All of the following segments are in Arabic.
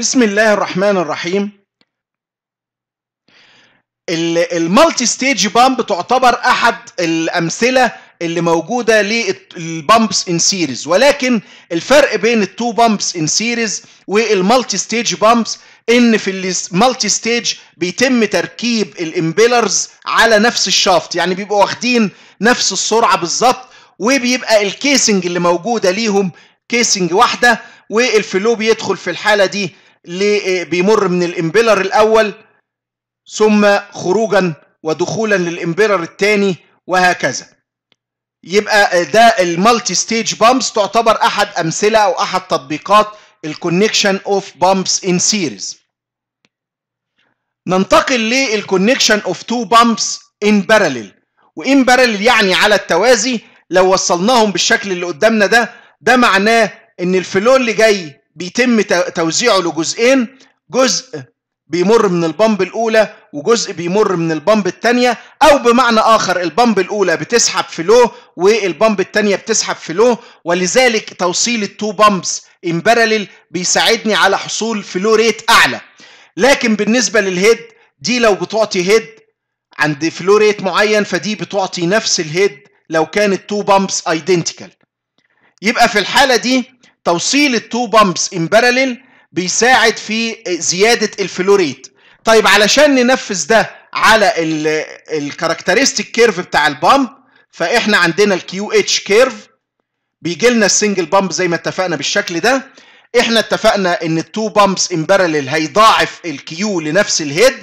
بسم الله الرحمن الرحيم المالتي ستيج بامب تعتبر احد الامثله اللي موجوده للبامبس ان سيريز ولكن الفرق بين التو بامبس ان سيريز والمالتي ستيج بامبس ان في المالتي ستيج بيتم تركيب الامبيلرز على نفس الشافت يعني بيبقوا واخدين نفس السرعه بالظبط وبيبقى الكيسنج اللي موجوده ليهم كيسنج واحده والفلو بيدخل في الحاله دي بيمر من الامبيلر الاول ثم خروجا ودخولا للامبيلر الثاني وهكذا يبقى ده المالتي ستيج بامبس تعتبر احد امثله او احد تطبيقات الكونكشن اوف بامبس ان سيريز ننتقل للكونكشن اوف تو بامبس ان باراليل وان باراليل يعني على التوازي لو وصلناهم بالشكل اللي قدامنا ده ده معناه ان الفلو اللي جاي بيتم توزيعه لجزئين جزء بيمر من البامب الأولى وجزء بيمر من البامب الثانية أو بمعنى آخر البامب الأولى بتسحب فلو والبامب الثانية بتسحب فلو ولذلك توصيل التو بامبس ان بيساعدني على حصول فلو ريت أعلى لكن بالنسبة للهيد دي لو بتعطي هيد عند فلو ريت معين فدي بتعطي نفس الهيد لو كانت تو بامبس ايدنتيكال يبقى في الحالة دي توصيل التو بامبس ان باراليل بيساعد في زياده الفلوريت طيب علشان ننفذ ده على الكاركترستيك كيرف بتاع البامب فاحنا عندنا الكيو اتش كيرف بيجي لنا السنجل بامب زي ما اتفقنا بالشكل ده احنا اتفقنا ان التو بامبس ان باراليل هيضاعف الكيو لنفس الهيد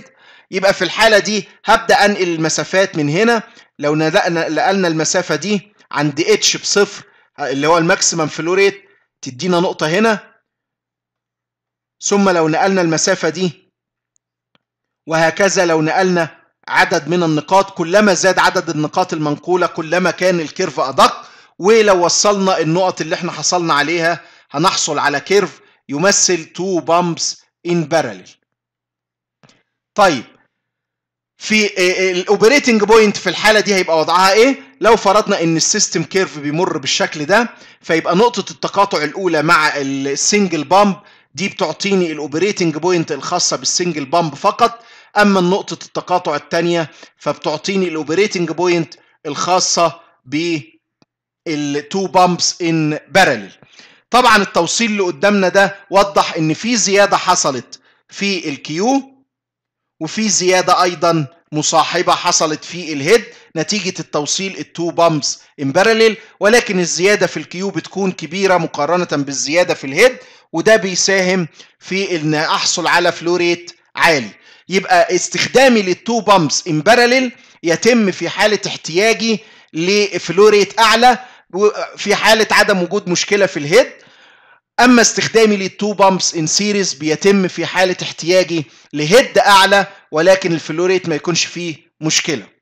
يبقى في الحاله دي هبدا انقل المسافات من هنا لو نقلنا المسافه دي عند اتش بصفر اللي هو الماكسيمم فلوريت تدينا نقطة هنا ثم لو نقلنا المسافة دي وهكذا لو نقلنا عدد من النقاط كلما زاد عدد النقاط المنقولة كلما كان الكيرف أدق ولو وصلنا النقط اللي احنا حصلنا عليها هنحصل على كيرف يمثل تو بامبس ان parallel طيب في الاوبريتنج بوينت في الحالة دي هيبقى وضعها ايه؟ لو فرضنا ان السيستم كيرف بيمر بالشكل ده فيبقى نقطه التقاطع الاولى مع السنجل بامب دي بتعطيني الاوبريتنج بوينت الخاصه بالسنجل بامب فقط اما نقطه التقاطع الثانيه فبتعطيني الاوبريتنج بوينت الخاصه بالتو بامبس ان بارلل طبعا التوصيل اللي قدامنا ده وضح ان في زياده حصلت في الكيو وفي زياده ايضا مصاحبة حصلت في الهيد نتيجة التوصيل التو بامبس ان باراليل ولكن الزيادة في الكيو بتكون كبيرة مقارنة بالزيادة في الهيد وده بيساهم في ان احصل على فلوريت عالي يبقى استخدامي للتو بامبس ان باراليل يتم في حالة احتياجي لفلوريت اعلى في حالة عدم وجود مشكلة في الهيد أما استخدامي للتو بامبس إن سيريز بيتم في حالة احتياجي لهيد أعلى ولكن الفلوريت ما يكونش فيه مشكلة